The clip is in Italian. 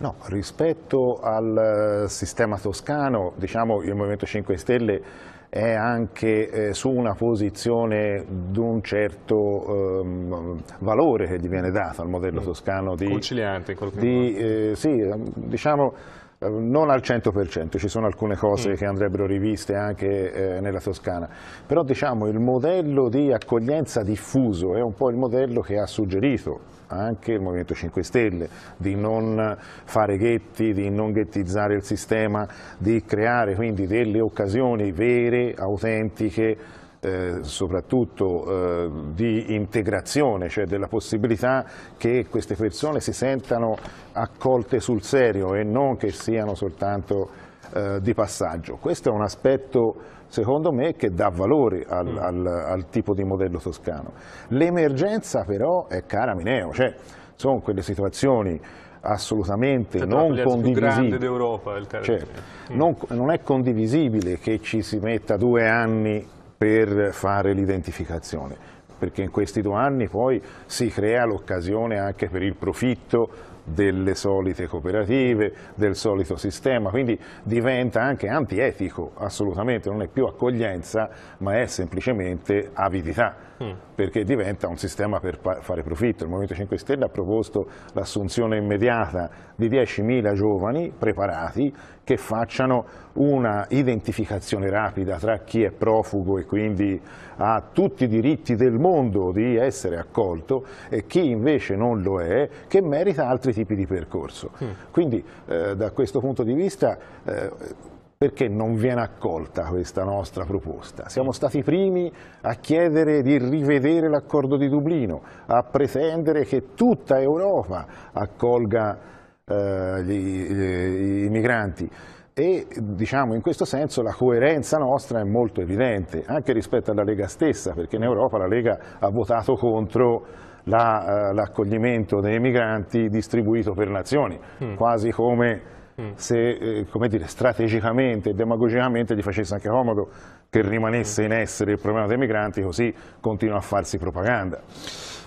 No, rispetto al eh, sistema toscano, diciamo il Movimento 5 Stelle è anche eh, su una posizione di un certo ehm, valore che gli viene dato al modello mm. toscano di... Conciliante in qualche di, modo. Eh, sì, ehm, diciamo eh, non al 100%, ci sono alcune cose mm. che andrebbero riviste anche eh, nella Toscana, però diciamo il modello di accoglienza diffuso è un po' il modello che ha suggerito anche il Movimento 5 Stelle, di non fare ghetti, di non ghettizzare il sistema, di creare quindi delle occasioni vere, autentiche, eh, soprattutto eh, di integrazione, cioè della possibilità che queste persone si sentano accolte sul serio e non che siano soltanto eh, di passaggio. Questo è un aspetto secondo me che dà valore al, mm. al, al tipo di modello toscano. L'emergenza però è cara Mineo, cioè sono quelle situazioni assolutamente cioè, non condivisibili. d'Europa il termine. Cioè, mm. non, non è condivisibile che ci si metta due anni per fare l'identificazione, perché in questi due anni poi si crea l'occasione anche per il profitto delle solite cooperative, del solito sistema, quindi diventa anche antietico, assolutamente, non è più accoglienza, ma è semplicemente avidità, mm. perché diventa un sistema per fare profitto. Il Movimento 5 Stelle ha proposto l'assunzione immediata di 10.000 giovani preparati che facciano una identificazione rapida tra chi è profugo e quindi ha tutti i diritti del mondo di essere accolto e chi invece non lo è, che merita altri tipi di percorso. Mm. Quindi eh, da questo punto di vista eh, perché non viene accolta questa nostra proposta. Siamo stati i primi a chiedere di rivedere l'accordo di Dublino, a pretendere che tutta Europa accolga eh, gli, gli, i migranti e diciamo in questo senso la coerenza nostra è molto evidente anche rispetto alla Lega stessa perché in Europa la Lega ha votato contro eh, l'accoglimento la, dei migranti distribuito per nazioni mm. quasi come mm. se eh, come dire, strategicamente e demagogicamente gli facesse anche comodo che rimanesse in essere il problema dei migranti così continua a farsi propaganda.